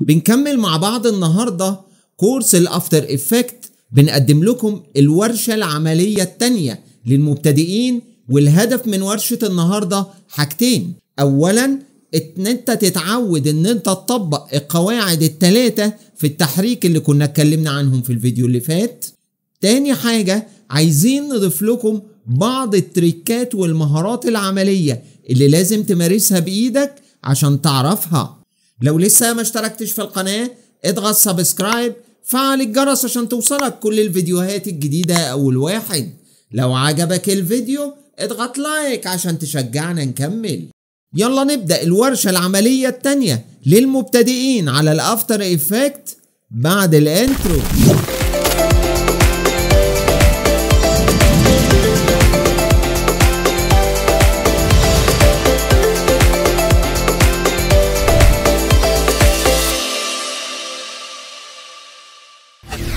بنكمل مع بعض النهاردة كورس الافتر افكت بنقدم لكم الورشة العملية التانية للمبتدئين والهدف من ورشة النهاردة حاجتين اولا ان انت تتعود ان انت تطبق القواعد التلاتة في التحريك اللي كنا اتكلمنا عنهم في الفيديو اللي فات تاني حاجة عايزين نضيف لكم بعض التريكات والمهارات العملية اللي لازم تمارسها بإيدك عشان تعرفها لو لسه ما اشتركتش في القناة اضغط سبسكرايب فعل الجرس عشان توصلك كل الفيديوهات الجديدة أول واحد لو عجبك الفيديو اضغط لايك عشان تشجعنا نكمل يلا نبدأ الورشة العملية التانية للمبتدئين على الافتر افكت بعد الانترو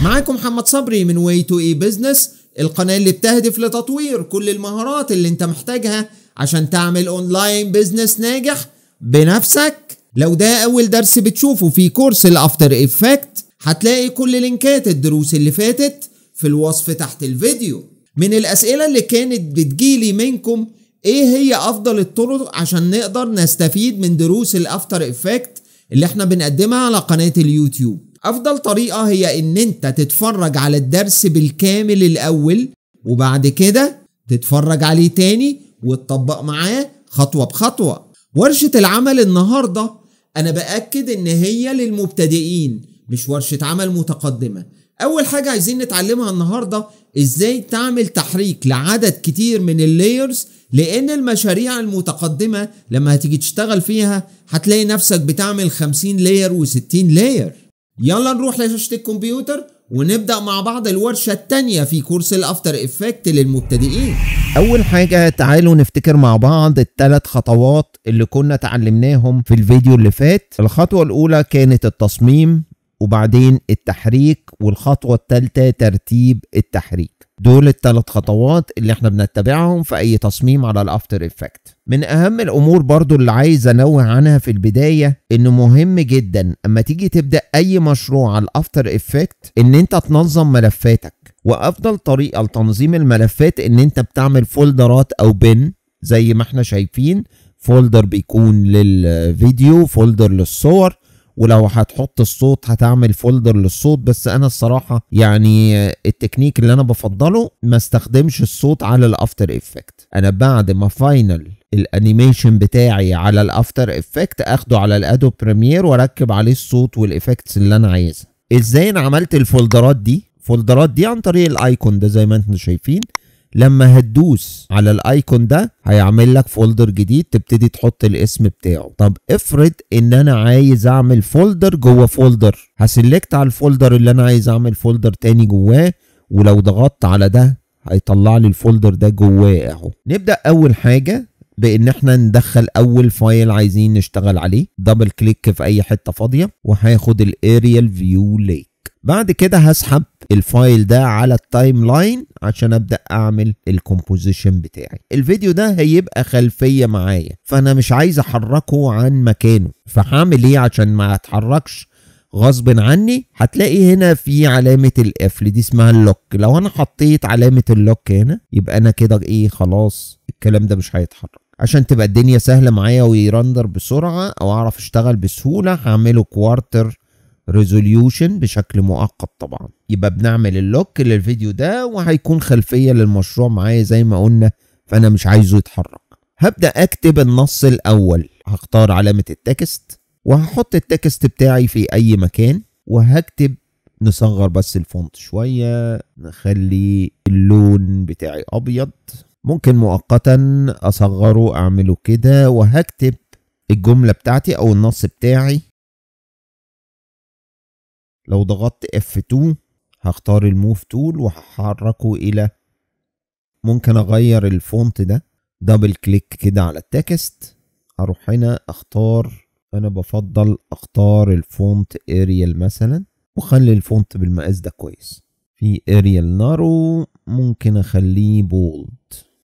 معاكم محمد صبري من واي تو اي بزنس القناة اللي بتهدف لتطوير كل المهارات اللي انت محتاجها عشان تعمل اونلاين بزنس ناجح بنفسك لو ده اول درس بتشوفه في كورس الافتر افكت هتلاقي كل لينكات الدروس اللي فاتت في الوصف تحت الفيديو من الاسئلة اللي كانت بتجيلي منكم ايه هي افضل الطرق عشان نقدر نستفيد من دروس الافتر افكت اللي احنا بنقدمها على قناة اليوتيوب افضل طريقة هي ان انت تتفرج على الدرس بالكامل الاول وبعد كده تتفرج عليه تاني وتطبق معاه خطوة بخطوة ورشة العمل النهاردة انا باكد ان هي للمبتدئين مش ورشة عمل متقدمة اول حاجة عايزين نتعلمها النهاردة ازاي تعمل تحريك لعدد كتير من اللايرز لان المشاريع المتقدمة لما هتيجي تشتغل فيها هتلاقي نفسك بتعمل 50 لاير و60 لاير يلا نروح لشاشة الكمبيوتر ونبدأ مع بعض الورشة التانية في كورس الافتر افكت للمبتدئين اول حاجة تعالوا نفتكر مع بعض الثلاث خطوات اللي كنا اتعلمناهم في الفيديو اللي فات الخطوة الاولى كانت التصميم وبعدين التحريك والخطوة الثالثة ترتيب التحريك دول الثلاث خطوات اللي احنا بنتبعهم في اي تصميم على الافتر افكت من اهم الامور برضو اللي عايز انوه عنها في البدايه انه مهم جدا اما تيجي تبدا اي مشروع على الافتر افكت ان انت تنظم ملفاتك وافضل طريقه لتنظيم الملفات ان انت بتعمل فولدرات او بن زي ما احنا شايفين فولدر بيكون للفيديو فولدر للصور ولو هتحط الصوت هتعمل فولدر للصوت بس انا الصراحه يعني التكنيك اللي انا بفضله ما استخدمش الصوت على الافتر افكت انا بعد ما فاينل الانيميشن بتاعي على الافتر افكت اخده على الادو بريمير واركب عليه الصوت والافكتس اللي انا عايزها ازاي انا عملت الفولدرات دي الفولدرات دي عن طريق الايكون ده زي ما انتم شايفين لما هتدوس على الايكون ده هيعمل لك فولدر جديد تبتدي تحط الاسم بتاعه طب افرض ان انا عايز اعمل فولدر جوه فولدر هسلكت على الفولدر اللي انا عايز اعمل فولدر تاني جواه ولو ضغطت على ده هيطلع لي الفولدر ده جواه اهو نبدا اول حاجه بان احنا ندخل اول فايل عايزين نشتغل عليه دبل كليك في اي حته فاضيه وهاخد الاريال فيو ليك بعد كده هسحب الفايل ده على التايم لاين عشان ابدا اعمل الكومبوزيشن بتاعي الفيديو ده هيبقى خلفيه معايا فانا مش عايز احركه عن مكانه فهعمل ايه عشان ما اتحركش غصب عني هتلاقي هنا في علامة القفل دي اسمها اللوك لو انا حطيت علامة اللوك هنا يبقى انا كده ايه خلاص الكلام ده مش هيتحرك عشان تبقى الدنيا سهلة معايا ويرندر بسرعة او اعرف اشتغل بسهولة هعمله كوارتر ريزوليوشن بشكل مؤقت طبعا يبقى بنعمل اللوك للفيديو ده وهيكون خلفيه للمشروع معايا زي ما قلنا فانا مش عايزه يتحرك هبدا اكتب النص الاول هختار علامه التكست وهحط التكست بتاعي في اي مكان وهكتب نصغر بس الفونت شويه نخلي اللون بتاعي ابيض ممكن مؤقتا اصغره اعمله كده وهكتب الجمله بتاعتي او النص بتاعي لو ضغطت F2 هختار الموف تول وهحركه الى ممكن اغير الفونت ده دبل كليك كده على التكست اروح هنا اختار انا بفضل اختار الفونت اريال مثلا وخلي الفونت بالمقاس ده كويس في اريال نارو ممكن اخليه بولد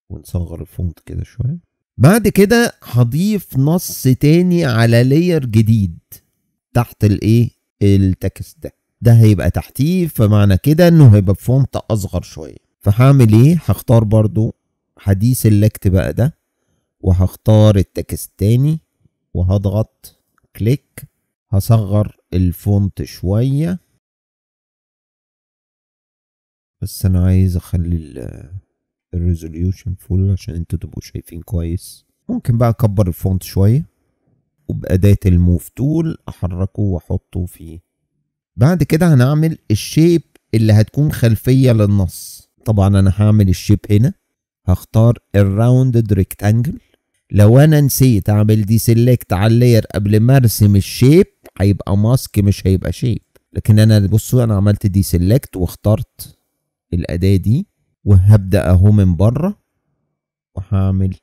ونصغر الفونت كده شويه بعد كده هضيف نص تاني على لاير جديد تحت الايه التكست ده ده هيبقى تحتيه فمعنى كده انه هيبقى بفونت اصغر شويه فهعمل ايه هختار برضو حديث سيلكت بقى ده وهختار التكست تاني وهضغط كليك هصغر الفونت شويه بس انا عايز اخلي الريزوليوشن فول عشان انتوا تبقوا شايفين كويس ممكن بقى اكبر الفونت شويه وبأداة الموف تول احركه واحطه في بعد كده هنعمل الشيب اللي هتكون خلفية للنص طبعا انا هعمل الشيب هنا هختار الراوندد ريكتانجل لو انا نسيت اعمل دي سيلكت على اللير قبل ما ارسم الشيب هيبقى ماسك مش هيبقى شيب لكن انا بصوا انا عملت دي سيلكت واخترت الاداة دي وهبدأ اهو من بره وهعمل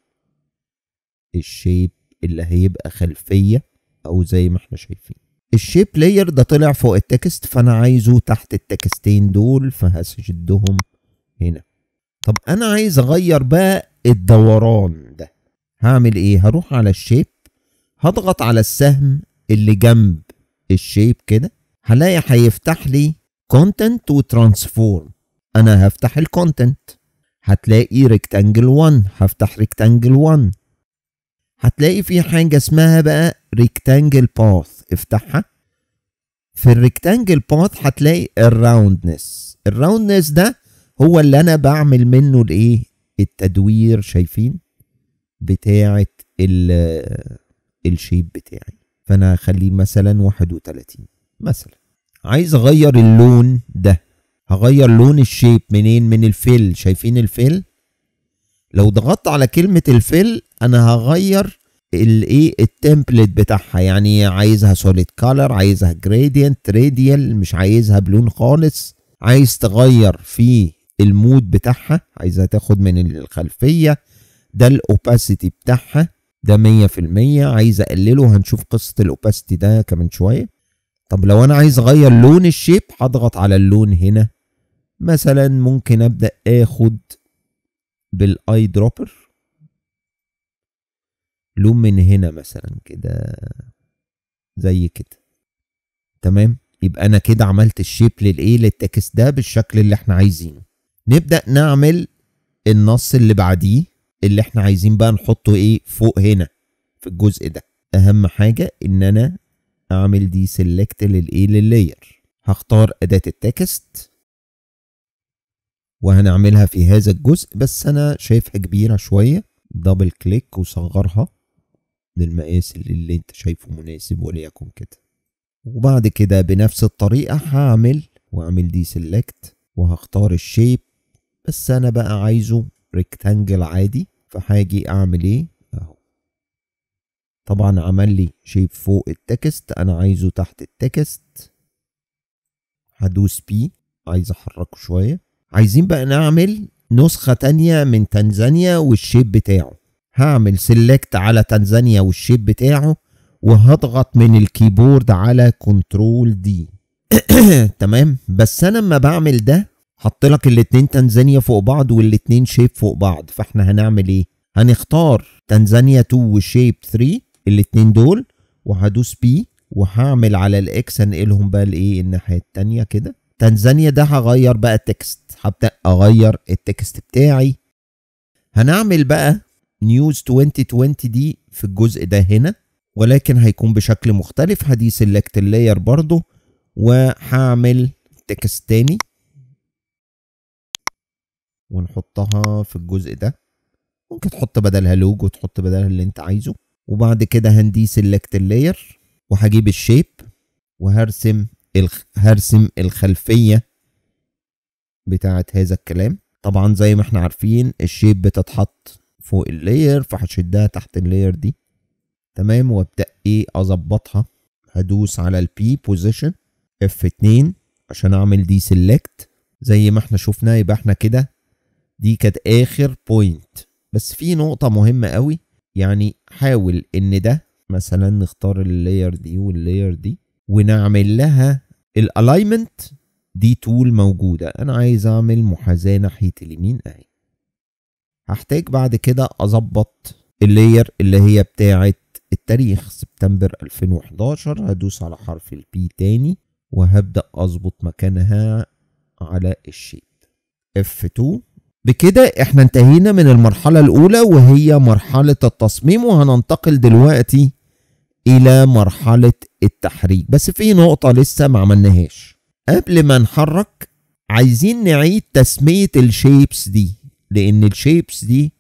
الشيب اللي هيبقى خلفية او زي ما احنا شايفين الشيب لاير ده طلع فوق التكست فانا عايزه تحت التكستين دول فهشدهم هنا طب انا عايز اغير بقى الدوران ده هعمل ايه هروح على الشيب هضغط على السهم اللي جنب الشيب كده هلاقي هيفتح لي كونتنت وترانسفورم انا هفتح الكونتنت هتلاقي ريكتانجل 1 هفتح ريكتانجل 1 هتلاقي في حاجه اسمها بقى ريكتانجل باث افتحها في الريكتانجل باث هتلاقي الراوندنس الراوندنس ده هو اللي انا بعمل منه الايه التدوير شايفين بتاعه الشيب بتاعي فانا هخليه مثلا 31 مثلا عايز اغير اللون ده هغير لون الشيب منين من الفيل شايفين الفيل لو ضغطت على كلمة الفيل انا هغير الايه التمبلت بتاعها يعني عايزها سوليد كولر عايزها جريدينت راديال مش عايزها بلون خالص عايز تغير في المود بتاعها عايزها تاخد من الخلفيه ده الاوباسيتي بتاعها ده 100% عايز اقلله هنشوف قصه الاوباسيتي ده كمان شويه طب لو انا عايز اغير لون الشيب هضغط على اللون هنا مثلا ممكن ابدا اخد بالاي دروبر لون من هنا مثلا كده زي كده تمام يبقى انا كده عملت الشيب للايه للتكست ده بالشكل اللي احنا عايزينه نبدا نعمل النص اللي بعديه اللي احنا عايزين بقى نحطه ايه فوق هنا في الجزء ده اهم حاجه ان انا اعمل دي سيلكت للايه لللاير هختار اداه التكست وهنعملها في هذا الجزء بس انا شايفها كبيره شويه دبل كليك وصغرها للمقاس اللي انت شايفه مناسب وليكن كده وبعد كده بنفس الطريقة هعمل واعمل دي سيلكت وهختار الشيب بس انا بقى عايزه ريكتانجل عادي فهاجي اعمل ايه اهو طبعا عمل لي شيب فوق التكست انا عايزه تحت التكست هدوس بيه عايز احركه شوية عايزين بقى نعمل نسخة تانية من تنزانيا والشيب بتاعه هعمل سيلكت على تنزانيا والشيب بتاعه وهضغط من الكيبورد على كنترول دي تمام بس انا لما بعمل ده حط لك الاتنين تنزانيا فوق بعض والاتنين شيب فوق بعض فاحنا هنعمل ايه هنختار تنزانيا 2 وشيب 3 الاتنين دول وهدوس بي وهعمل على الاكس انقلهم بقى لايه الناحيه الثانيه كده تنزانيا ده هغير بقى التكست هبدا اغير التكست بتاعي هنعمل بقى نيوز 2020 دي في الجزء ده هنا ولكن هيكون بشكل مختلف هدي سيلكت اللاير برضه وهعمل تكست تاني ونحطها في الجزء ده ممكن تحط بدلها لوجو تحط بدلها اللي انت عايزه وبعد كده هندي سيلكت اللاير وهجيب الشيب وهرسم الخ... هرسم الخلفية بتاعت هذا الكلام طبعا زي ما احنا عارفين الشيب بتتحط فوق اللاير فهشدها تحت اللاير دي تمام وابدأ ايه اظبطها هدوس على البي بوزيشن اف 2 عشان اعمل دي سيلكت زي ما احنا شفنا يبقى احنا كده دي كانت اخر بوينت بس في نقطة مهمة قوي يعني حاول ان ده مثلا نختار اللاير دي واللاير دي ونعمل لها الالاينمنت دي تول موجودة انا عايز اعمل محاذاة ناحية اليمين اهي هحتاج بعد كده اظبط اللاير اللي هي بتاعه التاريخ سبتمبر 2011 هدوس على حرف البي تاني وهبدأ أظبط مكانها على الشيت F2 بكده احنا انتهينا من المرحلة الأولى وهي مرحلة التصميم وهننتقل دلوقتي إلى مرحلة التحريك بس في نقطة لسه ما عملناهاش قبل ما نحرك عايزين نعيد تسمية الشيبس دي لان الشيبس دي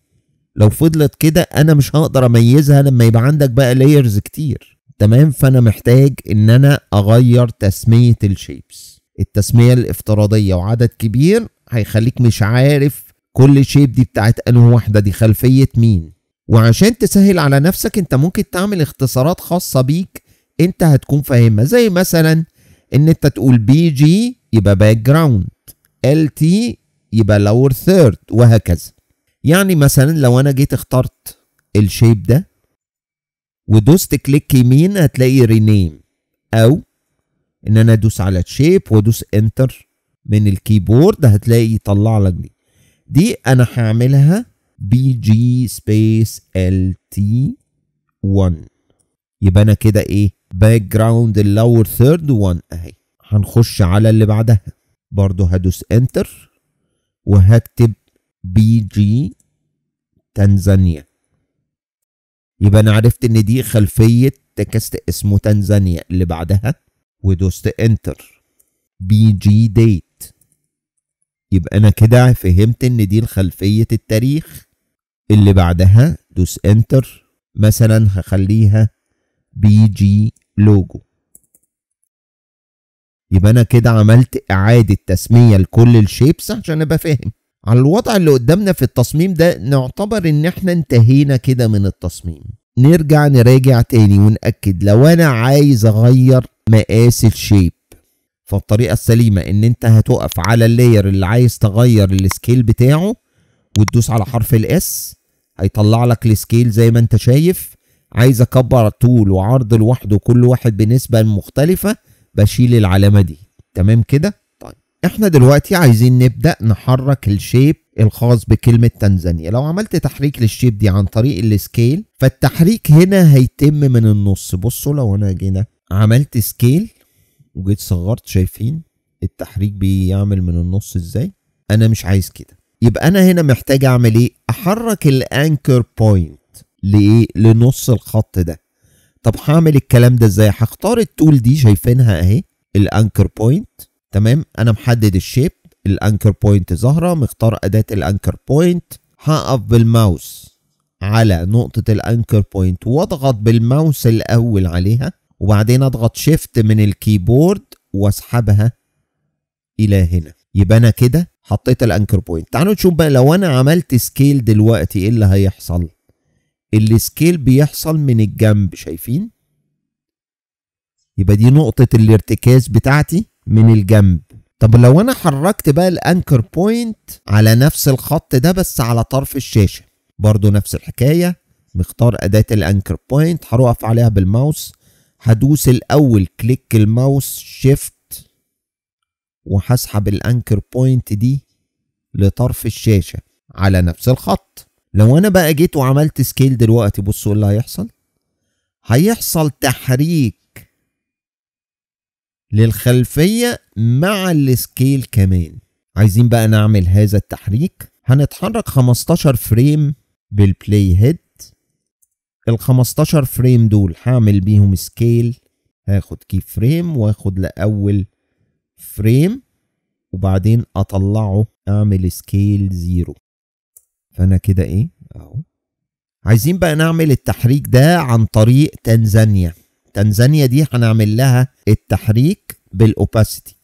لو فضلت كده انا مش هقدر اميزها لما يبقى عندك بقى لايرز كتير تمام فانا محتاج ان انا اغير تسميه الشيبس التسميه الافتراضيه وعدد كبير هيخليك مش عارف كل شيب دي بتاعت انه واحده دي خلفيه مين وعشان تسهل على نفسك انت ممكن تعمل اختصارات خاصه بيك انت هتكون فاهمها زي مثلا ان انت تقول بي جي يبقى باك جراوند ال تي يبقى lower third وهكذا يعني مثلا لو انا جيت اخترت الشيب ده ودوست كليك يمين هتلاقي رينيم او ان انا ادوس على الشيب وادوس انتر من الكيبورد هتلاقي يطلع لك دي دي انا هعملها بي جي سبيس ال تي 1 يبقى انا كده ايه باك جراوند اللور ثيرد 1 اهي هنخش على اللي بعدها برضو هدوس انتر وهكتب بي جي تنزانيا يبقى انا عرفت ان دي خلفيه تكست اسمه تنزانيا اللي بعدها ودوست انتر بي جي ديت يبقى انا كده فهمت ان دي الخلفيه التاريخ اللي بعدها دوس انتر مثلا هخليها بي جي لوجو يبقى انا كده عملت اعاده تسميه لكل الشيبس عشان ابقى فاهم على الوضع اللي قدامنا في التصميم ده نعتبر ان احنا انتهينا كده من التصميم نرجع نراجع تاني ونأكد لو انا عايز اغير مقاس الشيب فالطريقة السليمة ان انت هتقف على اللاير اللي عايز تغير السكيل بتاعه وتدوس على حرف الاس هيطلع لك السكيل زي ما انت شايف عايز اكبر طول وعرض لوحده كل واحد بنسبة مختلفة بشيل العلامه دي تمام كده طيب احنا دلوقتي عايزين نبدا نحرك الشيب الخاص بكلمه تنزانيا لو عملت تحريك للشيب دي عن طريق السكيل فالتحريك هنا هيتم من النص بصوا لو انا جينا عملت سكيل وجيت صغرت شايفين التحريك بيعمل من النص ازاي انا مش عايز كده يبقى انا هنا محتاج اعمل ايه احرك الانكر بوينت لايه لنص الخط ده طب هعمل الكلام ده ازاي هختار التول دي شايفينها اهي الانكر بوينت تمام انا محدد الشيب الانكر بوينت ظاهره مختار اداه الانكر بوينت هقف بالماوس على نقطه الانكر بوينت واضغط بالماوس الاول عليها وبعدين اضغط شيفت من الكيبورد واسحبها الى هنا يبقى انا كده حطيت الانكر بوينت تعالوا نشوف بقى لو انا عملت سكيل دلوقتي ايه اللي هيحصل السكيل بيحصل من الجنب شايفين يبقى دي نقطة الارتكاز بتاعتي من الجنب طب لو انا حركت بقى الانكر بوينت على نفس الخط ده بس على طرف الشاشة برضو نفس الحكاية مختار اداة الانكر بوينت هروقف عليها بالماوس هدوس الاول كليك الماوس شيفت وهسحب الانكر بوينت دي لطرف الشاشة على نفس الخط لو انا بقى جيت وعملت سكيل دلوقتي بصوا ايه اللي هيحصل هيحصل تحريك للخلفية مع السكيل كمان عايزين بقى نعمل هذا التحريك هنتحرك 15 فريم بالبلاي هيد ال 15 فريم دول هعمل بيهم سكيل هاخد كي فريم واخد لاول فريم وبعدين اطلعه اعمل سكيل زيرو فانا كده ايه اهو عايزين بقى نعمل التحريك ده عن طريق تنزانيا تنزانيا دي هنعمل لها التحريك بالاوباسيتي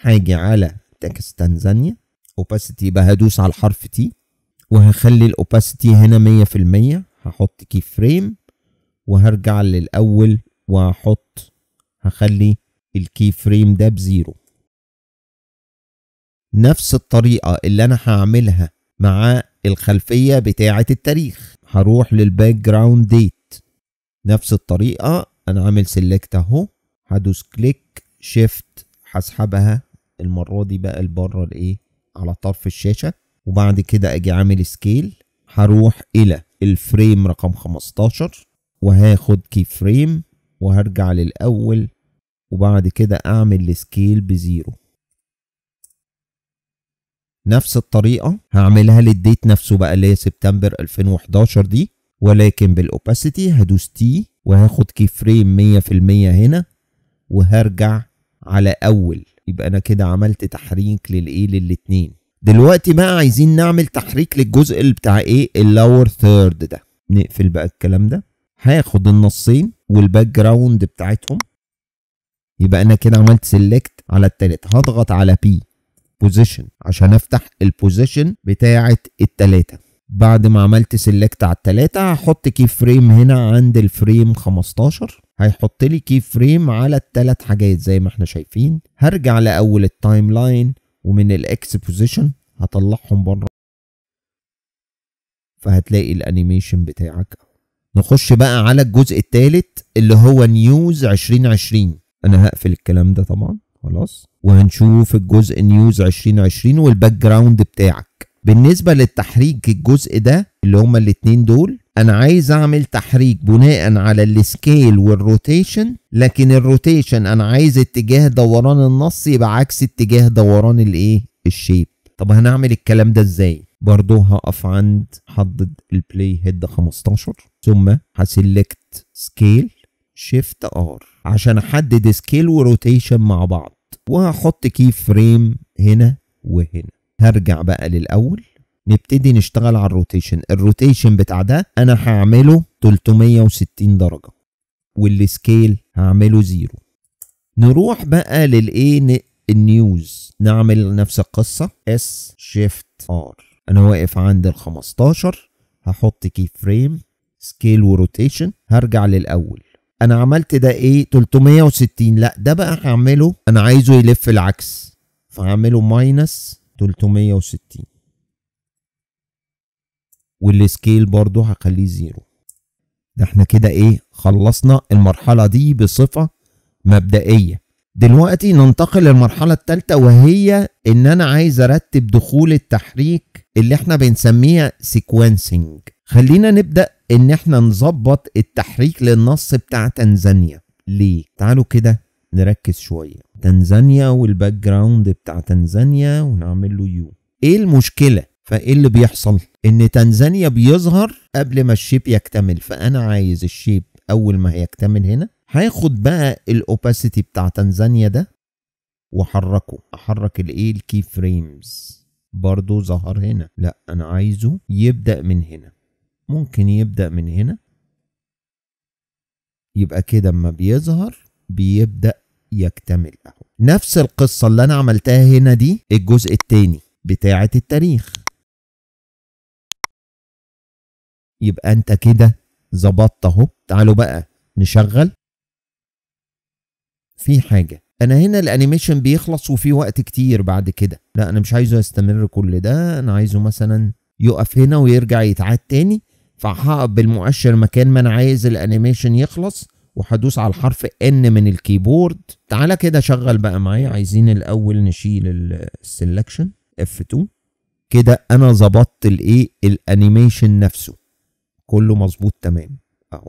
هاجي على تكست تنزانيا اوباسيتي يبقى هدوس على الحرف تي وهخلي الاوباسيتي هنا مية في المية هحط كي فريم وهرجع للاول وهحط هخلي الكي فريم ده بزيرو نفس الطريقة اللي أنا هعملها مع الخلفية بتاعة التاريخ هروح للباك جراوند ديت نفس الطريقة انا عامل سيلكت اهو هدوس كليك شيفت هسحبها المرة دي بقى لبره الايه على طرف الشاشة وبعد كده اجي عامل سكيل هروح الى الفريم رقم 15 وهاخد كي فريم وهرجع للاول وبعد كده اعمل سكيل بزيرو نفس الطريقة هعملها للديت نفسه بقى اللي هي سبتمبر 2011 دي ولكن بالاوباسيتي هدوس تي وهاخد كي فريم 100% هنا وهرجع على اول يبقى انا كده عملت تحريك للايه للاتنين دلوقتي بقى عايزين نعمل تحريك للجزء اللي بتاع ايه اللور ثيرد ده نقفل بقى الكلام ده هاخد النصين والباك جراوند بتاعتهم يبقى انا كده عملت سيلكت على التالت هضغط على بي البوزيشن عشان افتح البوزيشن بتاعه التلاتة بعد ما عملت سيلكت على التلاتة هحط كي فريم هنا عند الفريم 15 هيحط لي كي فريم على التلات حاجات زي ما احنا شايفين هرجع لاول التايم لاين ومن الاكس بوزيشن هطلعهم بره فهتلاقي الانيميشن بتاعك نخش بقى على الجزء الثالث اللي هو نيوز 2020 انا هقفل الكلام ده طبعا خلاص وهنشوف الجزء نيوز 2020 والباك جراوند بتاعك بالنسبة للتحريك الجزء ده اللي هما الاتنين دول انا عايز اعمل تحريك بناء على السكيل والروتيشن لكن الروتيشن انا عايز اتجاه دوران النص يبقى عكس اتجاه دوران الايه الشيب طب هنعمل الكلام ده ازاي برضه هقف عند حدد البلاي هيد 15 ثم هسيلكت سكيل شيفت ار عشان احدد سكيل وروتيشن مع بعض وهحط كي فريم هنا وهنا هرجع بقى للاول نبتدي نشتغل على الروتيشن الروتيشن بتاع ده انا هعمله 360 درجه والسكيل هعمله زيرو نروح بقى للايه النيوز نعمل نفس القصه اس شيفت ار انا واقف عند ال 15 هحط كي فريم سكيل وروتيشن هرجع للاول انا عملت ده ايه 360 لا ده بقى هعمله انا عايزه يلف العكس فهعمله ماينس 360 والسكيل برضو هخليه زيرو ده احنا كده ايه خلصنا المرحلة دي بصفة مبدئية دلوقتي ننتقل للمرحلة التالتة وهي ان انا عايز ارتب دخول التحريك اللي احنا بنسميها سيكونسنج خلينا نبدأ ان احنا نظبط التحريك للنص بتاع تنزانيا ليه تعالوا كده نركز شويه تنزانيا والباك جراوند بتاع تنزانيا ونعمل له يو ايه المشكله فايه اللي بيحصل ان تنزانيا بيظهر قبل ما الشيب يكتمل فانا عايز الشيب اول ما هيكتمل هنا هاخد بقى الاوباسيتي بتاع تنزانيا ده واحركه احرك الايه الكي فريمز برضو ظهر هنا لا انا عايزه يبدا من هنا ممكن يبدأ من هنا يبقى كده اما بيظهر بيبدأ يكتمل اهو نفس القصة اللي انا عملتها هنا دي الجزء التاني بتاعة التاريخ يبقى انت كده ظبطت اهو تعالوا بقى نشغل في حاجة انا هنا الانيميشن بيخلص وفي وقت كتير بعد كده لا انا مش عايزه يستمر كل ده انا عايزه مثلا يقف هنا ويرجع يتعاد تاني فهقف بالمؤشر مكان ما انا عايز الانيميشن يخلص وهدوس على الحرف ان من الكيبورد تعالى كده شغل بقى معايا عايزين الاول نشيل السلكشن اف 2 كده انا ظبطت الايه الانيميشن نفسه كله مظبوط تمام اهو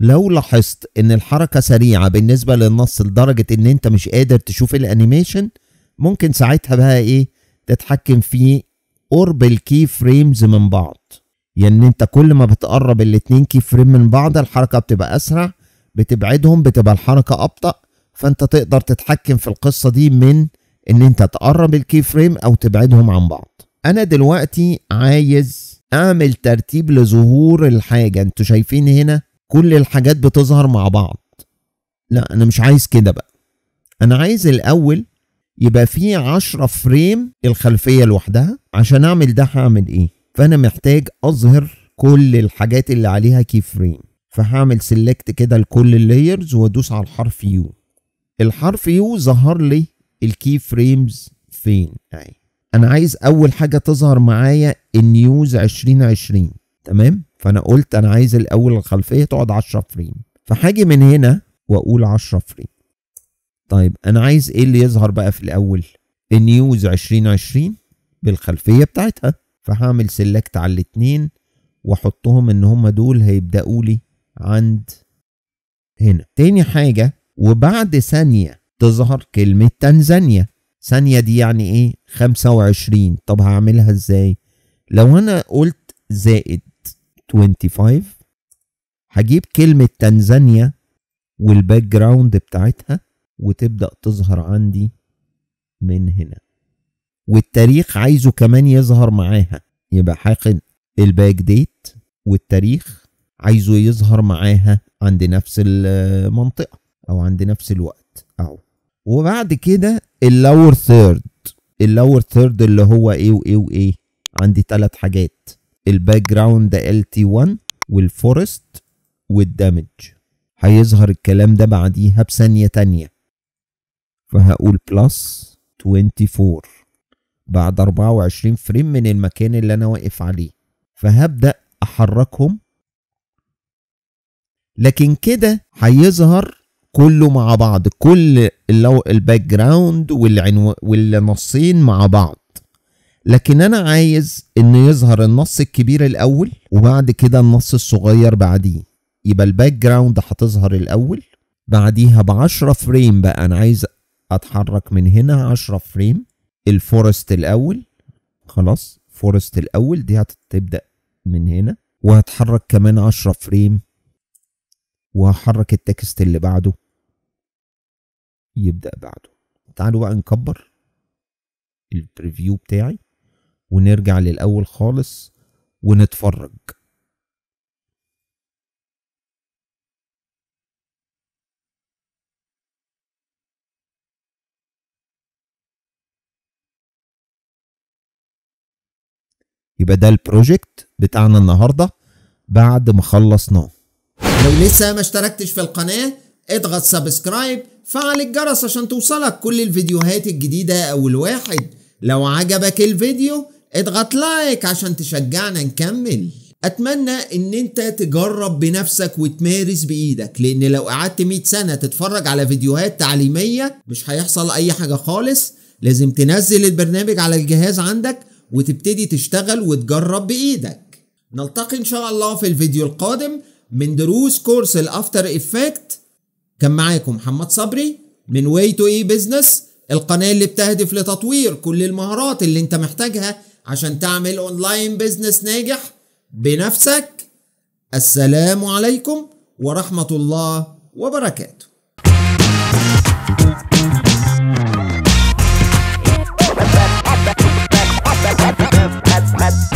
لو لاحظت ان الحركة سريعة بالنسبة للنص لدرجة ان انت مش قادر تشوف الانيميشن ممكن ساعتها بقى ايه تتحكم فيه قرب الكي فريمز من بعض يعني انت كل ما بتقرب الاتنين كي فريم من بعض الحركة بتبقى اسرع بتبعدهم بتبقى الحركة ابطأ فانت تقدر تتحكم في القصة دي من ان انت تقرب الكي فريم او تبعدهم عن بعض انا دلوقتي عايز اعمل ترتيب لظهور الحاجة انتوا شايفين هنا كل الحاجات بتظهر مع بعض لا انا مش عايز كده بقى انا عايز الاول يبقى في 10 فريم الخلفيه لوحدها عشان اعمل ده هعمل ايه فانا محتاج اظهر كل الحاجات اللي عليها كي فريم فهعمل سيلكت كده لكل اللايرز وادوس على الحرف يو الحرف يو ظهر لي الكي فريمز فين اهي انا عايز اول حاجه تظهر معايا النيوز 2020 تمام فانا قلت انا عايز الاول الخلفيه تقعد 10 فريم فهاجي من هنا واقول 10 فريم طيب انا عايز ايه اللي يظهر بقى في الاول النيوز 2020 بالخلفيه بتاعتها فهعمل سيلكت على الاثنين واحطهم ان هم دول هيبداوا لي عند هنا تاني حاجه وبعد ثانيه تظهر كلمه تنزانيا ثانيه دي يعني ايه 25 طب هعملها ازاي لو انا قلت زائد 25 هجيب كلمه تنزانيا والباك جراوند بتاعتها وتبدأ تظهر عندي من هنا والتاريخ عايزه كمان يظهر معاها يبقى حاقد الباك ديت والتاريخ عايزه يظهر معاها عند نفس المنطقة أو عند نفس الوقت أهو وبعد كده اللور ثيرد اللور ثيرد اللي هو ايه وايه وايه عندي ثلاث حاجات الباك جراوند ال تي 1 والفورست والدامج هيظهر الكلام ده بعديها بثانية تانية فهقول بلس 24 بعد 24 فريم من المكان اللي انا واقف عليه فهبدأ احركهم لكن كده هيظهر كله مع بعض كل الباك جراوند والنصين مع بعض لكن انا عايز ان يظهر النص الكبير الاول وبعد كده النص الصغير بعديه يبقى الباك جراوند هتظهر الاول بعديها ب 10 فريم بقى انا عايز اتحرك من هنا 10 فريم الفورست الاول خلاص فورست الاول دي هتبدا من هنا وهتحرك كمان 10 فريم وهحرك التكست اللي بعده يبدا بعده تعالوا بقى نكبر البريفيو بتاعي ونرجع للاول خالص ونتفرج يبقى ده البروجكت بتاعنا النهارده بعد ما خلصناه لو لسه ما اشتركتش في القناه اضغط سبسكرايب فعل الجرس عشان توصلك كل الفيديوهات الجديدة أول واحد لو عجبك الفيديو اضغط لايك عشان تشجعنا نكمل أتمنى إن أنت تجرب بنفسك وتمارس بإيدك لأن لو قعدت 100 سنة تتفرج على فيديوهات تعليمية مش هيحصل أي حاجة خالص لازم تنزل البرنامج على الجهاز عندك وتبتدي تشتغل وتجرب بايدك نلتقي ان شاء الله في الفيديو القادم من دروس كورس الافتر افكت كان معاكم محمد صبري من واي تو اي بزنس القناه اللي بتهدف لتطوير كل المهارات اللي انت محتاجها عشان تعمل اونلاين بزنس ناجح بنفسك السلام عليكم ورحمه الله وبركاته at